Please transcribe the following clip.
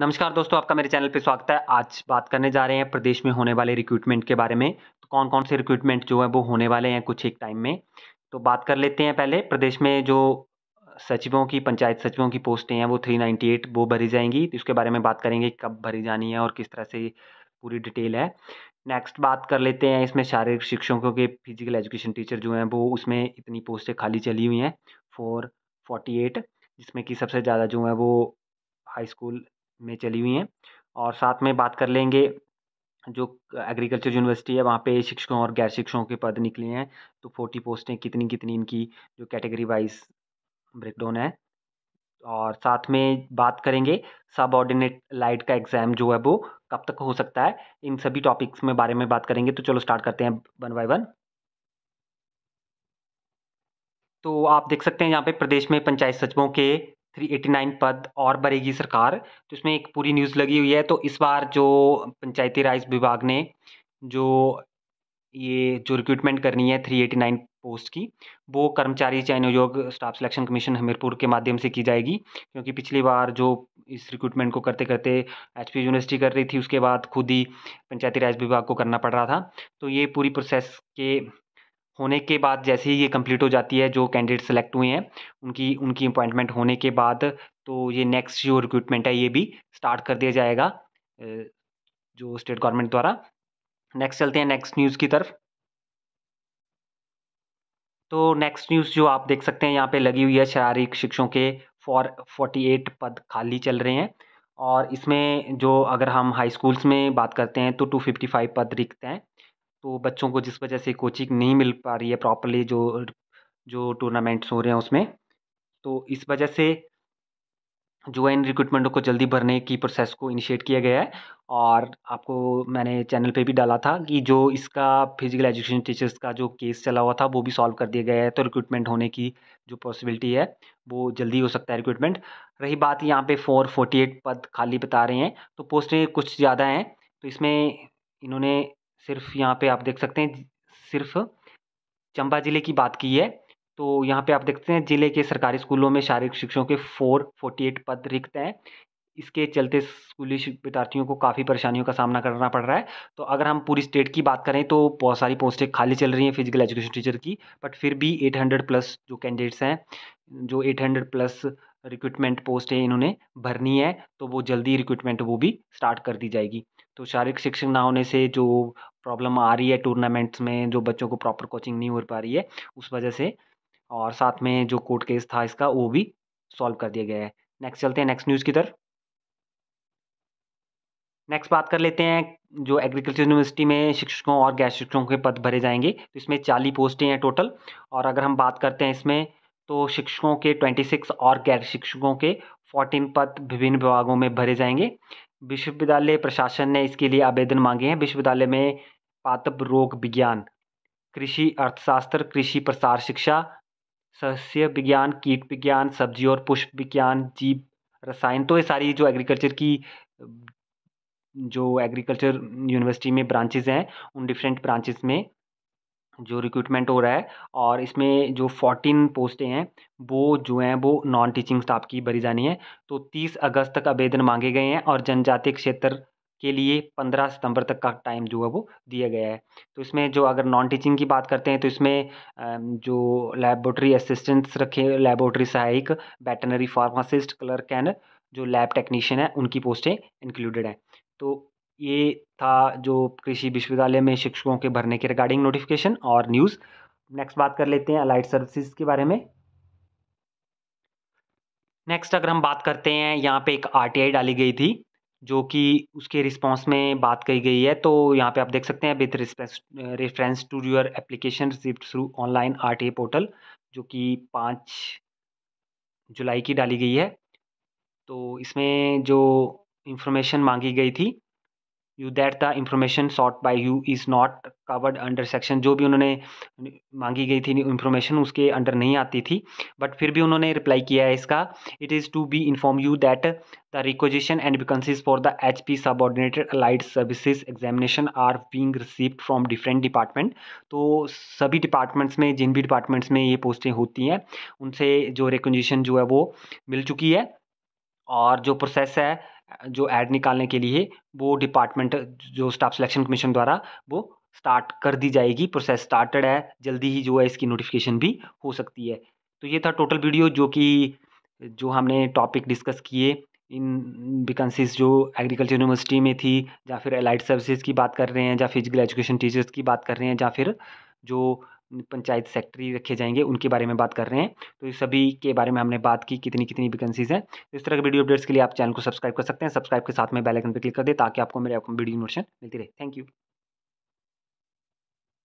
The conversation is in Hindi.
नमस्कार दोस्तों आपका मेरे चैनल पे स्वागत है आज बात करने जा रहे हैं प्रदेश में होने वाले रिक्रूटमेंट के बारे में तो कौन कौन से रिक्रूटमेंट जो है वो होने वाले हैं कुछ एक टाइम में तो बात कर लेते हैं पहले प्रदेश में जो सचिवों की पंचायत सचिवों की पोस्टें हैं वो थ्री नाइन्टी एट वो भरी जाएंगी तो उसके बारे में बात करेंगे कब भरी जानी है और किस तरह से पूरी डिटेल है नेक्स्ट बात कर लेते हैं इसमें शारीरिक शिक्षकों के फिजिकल एजुकेशन टीचर जो हैं वो उसमें इतनी पोस्टें खाली चली हुई हैं फोर फोर्टी एट जिसमें कि सबसे ज़्यादा जो है वो हाई स्कूल में चली हुई हैं और साथ में बात कर लेंगे जो एग्रीकल्चर यूनिवर्सिटी है वहाँ पे शिक्षकों और गैर शिक्षकों के पद निकले हैं तो फोर्टी पोस्टें कितनी कितनी इनकी जो कैटेगरी वाइज ब्रेकडाउन है और साथ में बात करेंगे सब ऑर्डिनेट लाइट का एग्ज़ाम जो है वो कब तक हो सकता है इन सभी टॉपिक्स में बारे में बात करेंगे तो चलो स्टार्ट करते हैं वन बाई वन तो आप देख सकते हैं यहाँ पे प्रदेश में पंचायत सचिवों के 389 पद और बढ़ेगी सरकार तो इसमें एक पूरी न्यूज़ लगी हुई है तो इस बार जो पंचायती राज विभाग ने जो ये जो रिक्रूटमेंट करनी है 389 पोस्ट की वो कर्मचारी चयन आयोग स्टाफ सिलेक्शन कमीशन हमीरपुर के माध्यम से की जाएगी क्योंकि पिछली बार जो इस रिक्रूटमेंट को करते करते एच पी यूनिवर्सिटी कर रही थी उसके बाद खुद ही पंचायती राज विभाग को करना पड़ रहा था तो ये पूरी प्रोसेस के होने के बाद जैसे ही ये कंप्लीट हो जाती है जो कैंडिडेट सेलेक्ट हुए हैं उनकी उनकी अपॉइंटमेंट होने के बाद तो ये नेक्स्ट जो रिक्रूटमेंट है ये भी स्टार्ट कर दिया जाएगा जो स्टेट गवर्नमेंट द्वारा नेक्स्ट चलते हैं नेक्स्ट न्यूज़ की तरफ तो नेक्स्ट न्यूज़ जो आप देख सकते हैं यहाँ पे लगी हुई है शारीरिक शिक्षकों के फॉर फोर्टी एट पद खाली चल रहे हैं और इसमें जो अगर हम हाई स्कूल्स में बात करते हैं तो टू फिफ्टी फाइव पद रिक्त हैं तो बच्चों को जिस वजह से कोचिंग नहीं मिल पा रही है प्रॉपरली जो जो टूर्नामेंट्स हो रहे हैं उसमें तो इस वजह से जो इन रिक्रूटमेंटों को जल्दी भरने की प्रोसेस को इनिशिएट किया गया है और आपको मैंने चैनल पे भी डाला था कि जो इसका फिजिकल एजुकेशन टीचर्स का जो केस चला हुआ था वो भी सॉल्व कर दिया गया है तो रिक्रूटमेंट होने की जो पॉसिबिलिटी है वो जल्दी हो सकता है रिक्रूटमेंट रही बात यहाँ पे फोर फोर्टी एट पद खाली बता रहे हैं तो पोस्टें कुछ ज़्यादा हैं तो इसमें इन्होंने सिर्फ यहाँ पे आप देख सकते हैं सिर्फ चंबा ज़िले की बात की है तो यहाँ पे आप देखते हैं ज़िले के सरकारी स्कूलों में शारीरिक शिक्षकों के फोर फोर्टी एट पद रिक्त हैं इसके चलते स्कूली विद्यार्थियों को काफ़ी परेशानियों का सामना करना पड़ रहा है तो अगर हम पूरी स्टेट की बात करें तो बहुत सारी पोस्टें खाली चल रही हैं फिजिकल एजुकेशन टीचर की बट फिर भी एट प्लस जो कैंडिडेट्स हैं जो एट प्लस रिक्रूटमेंट पोस्टें इन्होंने भरनी है तो वो जल्दी रिक्रूटमेंट वो भी स्टार्ट कर दी जाएगी तो शारीरिक शिक्षण ना होने से जो प्रॉब्लम आ रही है टूर्नामेंट्स में जो बच्चों को प्रॉपर कोचिंग नहीं हो पा रही है उस वजह से और साथ में जो कोर्ट केस था इसका वो भी सॉल्व कर दिया गया है नेक्स्ट चलते हैं नेक्स्ट न्यूज़ की तरफ नेक्स्ट बात कर लेते हैं जो एग्रीकल्चर यूनिवर्सिटी में शिक्षकों और गैर शिक्षकों के पद भरे जाएंगे तो इसमें चालीस पोस्टें हैं टोटल और अगर हम बात करते हैं इसमें तो शिक्षकों के ट्वेंटी सिक्स और गैर शिक्षकों के फोर्टीन पद विभिन्न विभागों में भरे जाएंगे विश्वविद्यालय प्रशासन ने इसके लिए आवेदन मांगे हैं विश्वविद्यालय में पादप रोग विज्ञान कृषि अर्थशास्त्र कृषि प्रसार शिक्षा सस्य विज्ञान कीट विज्ञान सब्जी और पुष्प विज्ञान जीव रसायन तो ये सारी जो एग्रीकल्चर की जो एग्रीकल्चर यूनिवर्सिटी में ब्रांचेज हैं उन डिफरेंट ब्रांचेज में जो रिक्रूटमेंट हो रहा है और इसमें जो फोर्टीन पोस्टें हैं वो जो हैं वो नॉन टीचिंग स्टाफ की भरी जानी है तो तीस अगस्त तक आवेदन मांगे गए हैं और जनजातीय क्षेत्र के लिए पंद्रह सितंबर तक का टाइम जो है वो दिया गया है तो इसमें जो अगर नॉन टीचिंग की बात करते हैं तो इसमें जो लेबोरेटरी असिस्टेंट्स रखे लेबोरेटरी सहायक वेटनरी फार्मासिस्ट क्लर्क एंड जो लैब टेक्नीशियन है उनकी पोस्टें इंक्लूडेड हैं तो ये था जो कृषि विश्वविद्यालय में शिक्षकों के भरने के रिगार्डिंग नोटिफिकेशन और न्यूज़ नेक्स्ट बात कर लेते हैं अलाइड सर्विसेज के बारे में नेक्स्ट अगर हम बात करते हैं यहाँ पे एक आरटीआई डाली गई थी जो कि उसके रिस्पांस में बात कही गई है तो यहाँ पे आप देख सकते हैं with reference to your application receive through online R portal जो कि पाँच जुलाई की डाली गई है तो इसमें जो इन्फॉर्मेशन मांगी गई थी you that the information sought by you is not covered under section जो भी उन्होंने मांगी गई थी इंफॉर्मेशन उसके अंडर नहीं आती थी बट फिर भी उन्होंने रिप्लाई किया है इसका it is to be inform you that the requisition and vacancies for the H P subordinated allied services examination are being received from different department तो सभी डिपार्टमेंट्स में जिन भी डिपार्टमेंट्स में ये पोस्टें होती हैं उनसे जो रिकोजिशन जो है वो मिल चुकी है और जो प्रोसेस है जो ऐड निकालने के लिए वो डिपार्टमेंट जो स्टाफ सिलेक्शन कमीशन द्वारा वो स्टार्ट कर दी जाएगी प्रोसेस स्टार्टेड है जल्दी ही जो है इसकी नोटिफिकेशन भी हो सकती है तो ये था टोटल वीडियो जो कि जो हमने टॉपिक डिस्कस किए इन वैकेंसीज जो एग्रीकल्चर यूनिवर्सिटी में थी या फिर एलाइड सर्विसेज की बात कर रहे हैं या फिजिकल एजुकेशन टीचर्स की बात कर रहे हैं या फिर जो पंचायत सेक्रेटरी रखे जाएंगे उनके बारे में बात कर रहे हैं तो इस सभी के बारे में हमने बात की कितनी कितनी वैकेंसीज हैं तो इस तरह के वीडियो अपडेट्स के लिए आप चैनल को सब्सक्राइब कर सकते हैं सब्सक्राइब के साथ में बेल आइकन पर क्लिक कर दे ताकि आपको मेरे वीडियो नोटिफिकेशन मिलती रहे थैंक यू